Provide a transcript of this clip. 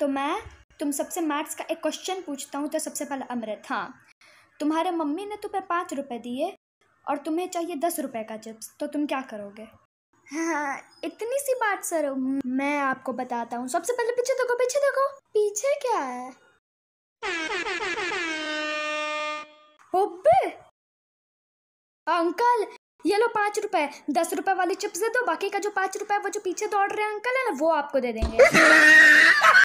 तो मैं तुम सबसे मैथ्स का एक क्वेश्चन पूछता हूँ तो सबसे पहले अमृत हाँ तुम्हारे मम्मी ने तुम्हें पाँच रुपये दिए और तुम्हें चाहिए दस रुपये का चिप्स तो तुम क्या करोगे हाँ इतनी सी बात सर मैं आपको बताता हूँ सबसे पहले पीछे देखो पीछे देखो पीछे क्या है अंकल ये लो पाँच रुपए दस रुपए वाली चिप्स दे दो बाकी का जो पाँच रुपए वो जो पीछे दौड़ रहे हैं अंकल है ना वो आपको दे देंगे